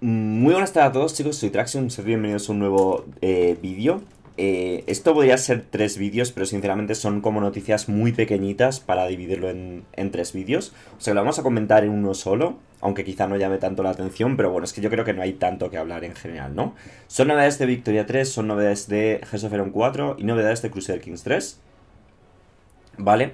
Muy buenas tardes a todos chicos, soy Traxion, ser bienvenidos a un nuevo eh, vídeo eh, Esto podría ser tres vídeos, pero sinceramente son como noticias muy pequeñitas para dividirlo en, tres vídeos O sea, lo vamos a comentar en uno solo, aunque quizá no llame tanto la atención, pero bueno, es que yo creo que no hay tanto que hablar en general, ¿no? Son novedades de Victoria 3, son novedades de Gears 4 y novedades de Crusader Kings 3 ¿Vale?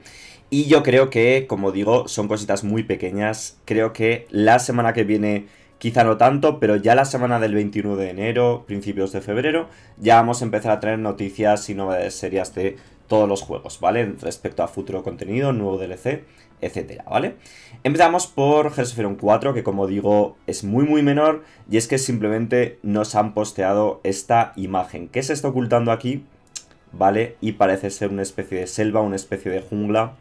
Y yo creo que, como digo, son cositas muy pequeñas Creo que la semana que viene quizá no tanto, pero ya la semana del 21 de enero, principios de febrero, ya vamos a empezar a tener noticias y novedades serias de todos los juegos, ¿vale? Respecto a futuro contenido, nuevo DLC, etcétera, ¿vale? Empezamos por Hearthstone 4, que como digo es muy muy menor y es que simplemente nos han posteado esta imagen. ¿Qué se está ocultando aquí? ¿Vale? Y parece ser una especie de selva, una especie de jungla.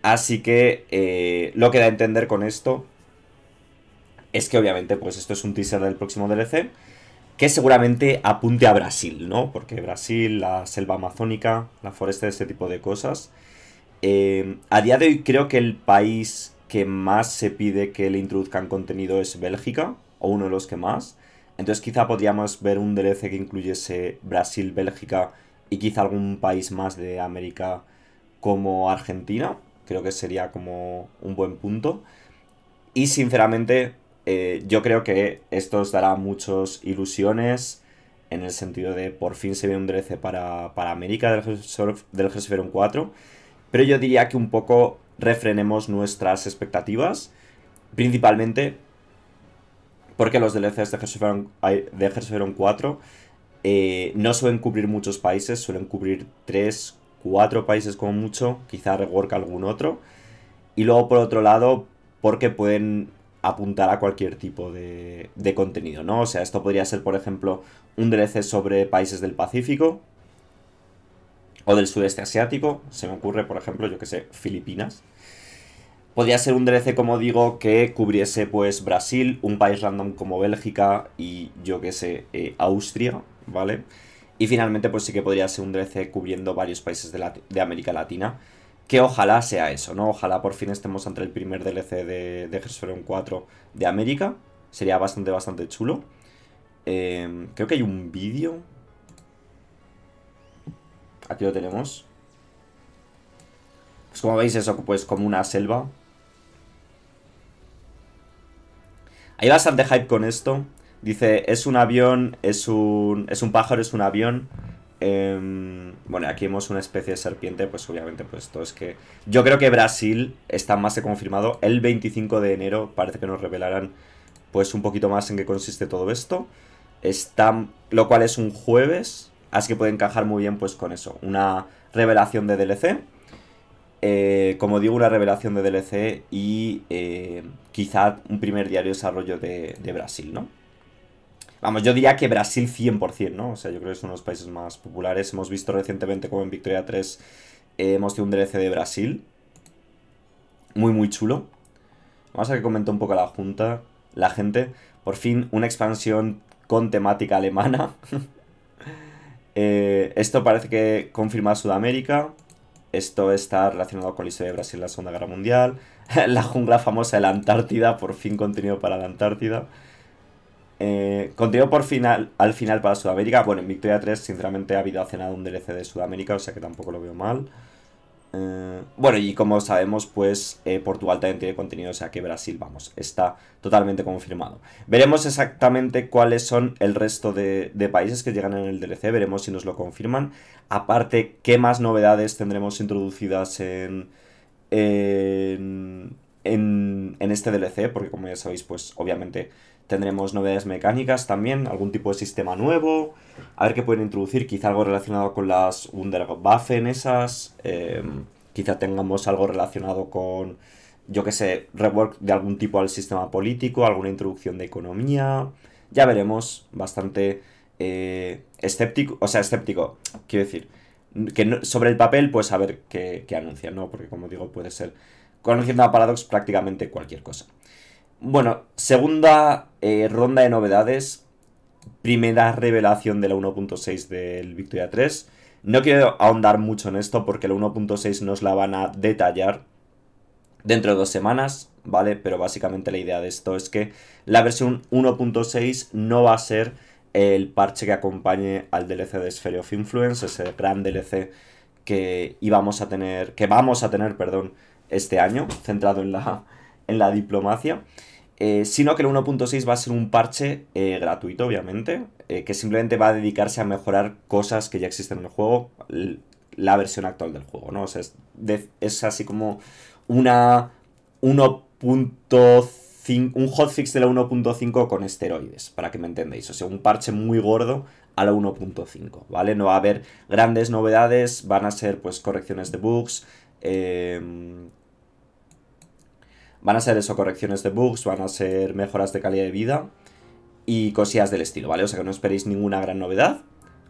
Así que eh, lo que da a entender con esto es que obviamente pues esto es un teaser del próximo DLC que seguramente apunte a Brasil, ¿no? Porque Brasil, la selva amazónica, la foresta, ese tipo de cosas. Eh, a día de hoy creo que el país que más se pide que le introduzcan contenido es Bélgica, o uno de los que más. Entonces quizá podríamos ver un DLC que incluyese Brasil, Bélgica y quizá algún país más de América como Argentina. Creo que sería como un buen punto. Y sinceramente eh, yo creo que esto os dará muchas ilusiones en el sentido de por fin se ve un DLC para, América del, del 4, pero yo diría que un poco refrenemos nuestras expectativas, principalmente porque los DLCs de Hearthstone, 4 eh, no suelen cubrir muchos países, suelen cubrir 3, 4 países como mucho, quizá rework algún otro, y luego por otro lado, porque pueden apuntar a cualquier tipo de, contenido, ¿no? O sea, esto podría ser, por ejemplo, un DLC sobre países del Pacífico o del sudeste asiático, se me ocurre, por ejemplo, yo que sé, Filipinas. Podría ser un DLC, como digo, que cubriese pues Brasil, un país random como Bélgica y yo que sé, eh, Austria, ¿vale? Y finalmente pues sí que podría ser un DLC cubriendo varios países de América Latina que ojalá sea eso, ¿no? Ojalá por fin estemos entre el primer DLC de, de 4 de América. Sería bastante, bastante chulo. Em, creo que hay un vídeo. Aquí lo tenemos. Pues como veis, eso pues como una selva. Hay bastante hype con esto. Dice, es un avión, es un, es un pájaro, es un avión. Em, bueno, aquí vemos una especie de serpiente, pues obviamente, pues esto es que... Yo creo que Brasil está más que confirmado. El 25 de enero parece que nos revelarán pues un poquito más en qué consiste todo esto. lo cual es un jueves, así que puede encajar muy bien pues con eso. Una revelación de DLC. Eh, como digo, una revelación de DLC y eh, quizá un primer diario de desarrollo de Brasil, ¿no? Vamos, yo diría que Brasil 100%, ¿no? O sea, yo creo que es uno de los países más populares. Hemos visto recientemente como en Victoria 3 eh, hemos tenido un DLC de Brasil. Muy, muy chulo. Vamos a que comentó un poco la junta, la gente. Por fin, una expansión con temática alemana. Eh, esto parece que confirma Sudamérica. Esto está relacionado con la historia de Brasil en la Segunda Guerra Mundial. la jungla famosa de la Antártida, por fin contenido para la Antártida. Eh, contenido por final, al final para Sudamérica. Bueno, en Victoria 3, sinceramente, ha habido hace nada un DLC de Sudamérica, o sea que tampoco lo veo mal. Eh, bueno, y como sabemos, pues eh, Portugal también tiene contenido, o sea que Brasil, vamos, está totalmente confirmado. Veremos exactamente cuáles son el resto de, países que llegan en el DLC, veremos si nos lo confirman. Aparte, qué más novedades tendremos introducidas en en, este DLC, porque como ya sabéis, pues obviamente tendremos novedades mecánicas también, algún tipo de sistema nuevo, a ver qué pueden introducir, quizá algo relacionado con las en esas, em, quizá tengamos algo relacionado con, yo qué sé, rework de algún tipo al sistema político, alguna introducción de economía, ya veremos, bastante eh, escéptico, o sea, escéptico, quiero decir, que sobre el papel, pues a ver qué, qué anuncian, ¿no? Porque como digo, puede ser con a Paradox prácticamente cualquier cosa. Bueno, segunda eh, ronda de novedades. Primera revelación de la 1.6 del Victoria 3. No quiero ahondar mucho en esto porque la 1.6 nos la van a detallar dentro de dos semanas, ¿vale? Pero básicamente la idea de esto es que la versión 1.6 no va a ser el parche que acompañe al DLC de Sphere of Influence, ese gran DLC que íbamos a tener, que vamos a tener, perdón, este año, centrado en la, en la diplomacia, eh, sino que el 1.6 va a ser un parche eh, gratuito, obviamente, eh, que simplemente va a dedicarse a mejorar cosas que ya existen en el juego, la versión actual del juego, ¿no? O sea, es, es así como una 1.5, un hotfix de la 1.5 con esteroides, para que me entendéis. O sea, un parche muy gordo a la 1.5, ¿vale? No va a haber grandes novedades, van a ser pues correcciones de bugs, eh, Van a ser eso, correcciones de bugs, van a ser mejoras de calidad de vida y cosillas del estilo, ¿vale? O sea que no esperéis ninguna gran novedad,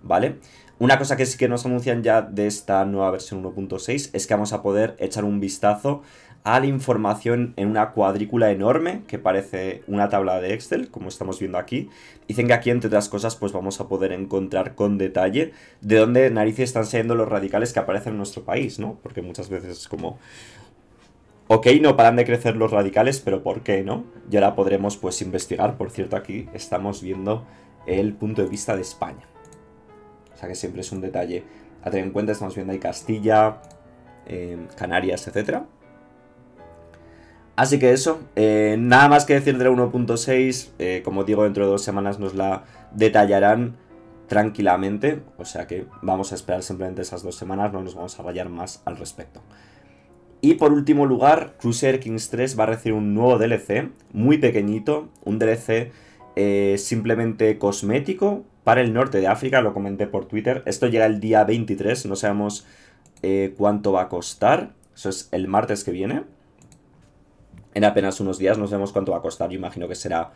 ¿vale? Una cosa que sí que nos anuncian ya de esta nueva versión 1.6 es que vamos a poder echar un vistazo a la información en una cuadrícula enorme que parece una tabla de Excel, como estamos viendo aquí. Dicen que aquí, entre otras cosas, pues vamos a poder encontrar con detalle de dónde narices están saliendo los radicales que aparecen en nuestro país, ¿no? Porque muchas veces es como, Ok, no paran de crecer los radicales, pero ¿por qué no? Y ahora podremos pues investigar. Por cierto, aquí estamos viendo el punto de vista de España. O sea que siempre es un detalle a tener en cuenta. Estamos viendo ahí Castilla, em, Canarias, etc. Así que eso, eh, nada más que decir de 1.6. Eh, como digo, dentro de dos semanas nos la detallarán tranquilamente. O sea que vamos a esperar simplemente esas dos semanas, no nos vamos a rayar más al respecto. Y por último lugar, Crusader Kings 3 va a recibir un nuevo DLC, muy pequeñito, un DLC eh, simplemente cosmético para el norte de África, lo comenté por Twitter. Esto llega el día 23, no sabemos eh, cuánto va a costar, eso es el martes que viene. En apenas unos días no sabemos cuánto va a costar, yo imagino que será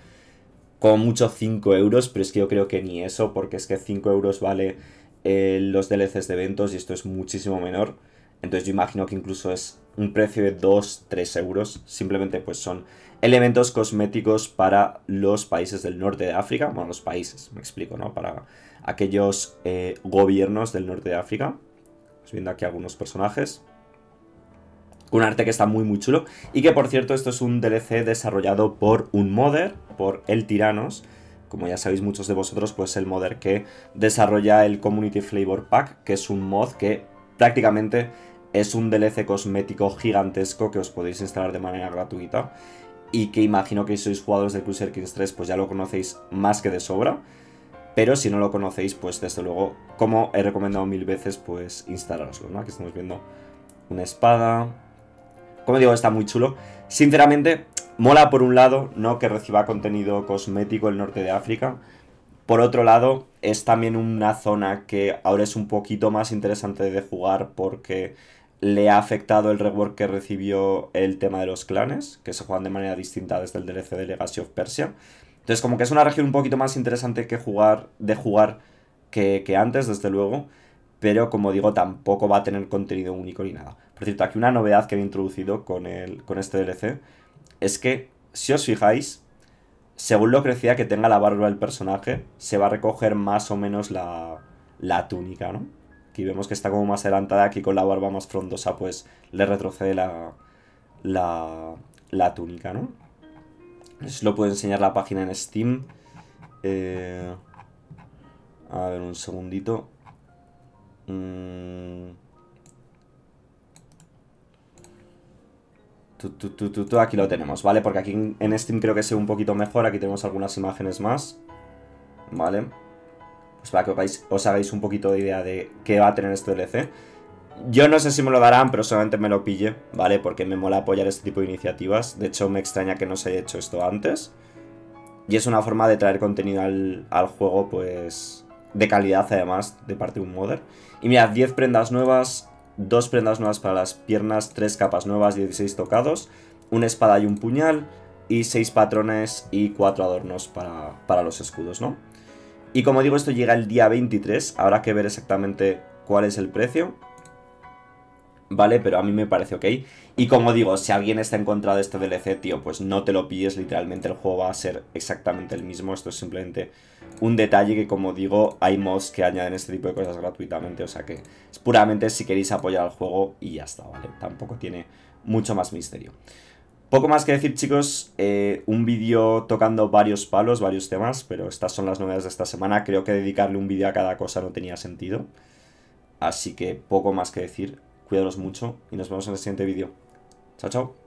como mucho 5 euros, pero es que yo creo que ni eso, porque es que 5 euros vale eh, los DLCs de eventos y esto es muchísimo menor. Entonces yo imagino que incluso es un precio de 2, 3 euros. Simplemente pues son elementos cosméticos para los países del norte de África. Bueno, los países, me explico, ¿no? Para aquellos eh, gobiernos del norte de África. Pues, viendo aquí algunos personajes. Un arte que está muy muy chulo. Y que por cierto, esto es un DLC desarrollado por un modder, por El Tiranos. Como ya sabéis muchos de vosotros, pues el modder que desarrolla el Community Flavor Pack, que es un mod que prácticamente es un DLC cosmético gigantesco que os podéis instalar de manera gratuita y que imagino que si sois jugadores de Cruiser Kings 3 pues ya lo conocéis más que de sobra. Pero si no lo conocéis, pues desde luego, como he recomendado mil veces, pues instalaroslo. ¿no? Aquí estamos viendo una espada. Como digo, está muy chulo. Sinceramente, mola por un lado, ¿no? Que reciba contenido cosmético el norte de África. Por otro lado, es también una zona que ahora es un poquito más interesante de jugar porque le ha afectado el rework que recibió el tema de los clanes, que se juegan de manera distinta desde el DLC de Legacy of Persia. Entonces, como que es una región un poquito más interesante que jugar, de jugar que, antes, desde luego. Pero como digo, tampoco va a tener contenido único ni nada. Por cierto, aquí una novedad que he introducido con, el, con este DLC es que, si os fijáis, según lo crecía que tenga la barba del personaje, se va a recoger más o menos la, la túnica, ¿no? Aquí vemos que está como más adelantada, aquí con la barba más frondosa, pues le retrocede la, túnica, ¿no? Eso lo puedo enseñar la página en Steam. Eh, a ver, un segundito. Mm. aquí lo tenemos, ¿vale? Porque aquí en Steam creo que se ve un poquito mejor. Aquí tenemos algunas imágenes más. ¿Vale? vale pues para que os, hagáis un poquito de idea de qué va a tener este DLC. Yo no sé si me lo darán, pero solamente me lo pille, ¿vale? Porque me mola apoyar este tipo de iniciativas. De hecho, me extraña que no se haya hecho esto antes. Y es una forma de traer contenido al, juego, pues... De calidad, además, de parte de un modder. Y mira, 10 prendas nuevas, 2 prendas nuevas para las piernas, 3 capas nuevas, 16 tocados, una espada y un puñal, y 6 patrones y 4 adornos para los escudos, ¿no? Y como digo, esto llega el día 23, habrá que ver exactamente cuál es el precio. ¿Vale? Pero a mí me parece ok. Y como digo, si alguien está en contra de este DLC, tío, pues no te lo pilles, literalmente el juego va a ser exactamente el mismo. Esto es simplemente un detalle que, como digo, hay mods que añaden este tipo de cosas gratuitamente. O sea que es puramente si queréis apoyar al juego y ya está, ¿vale? Tampoco tiene mucho más misterio. Poco más que decir, chicos. Eh, un vídeo tocando varios palos, varios temas, pero estas son las novedades de esta semana. Creo que dedicarle un vídeo a cada cosa no tenía sentido. Así que poco más que decir. cuídenos mucho y nos vemos en el siguiente vídeo. Chao, chao.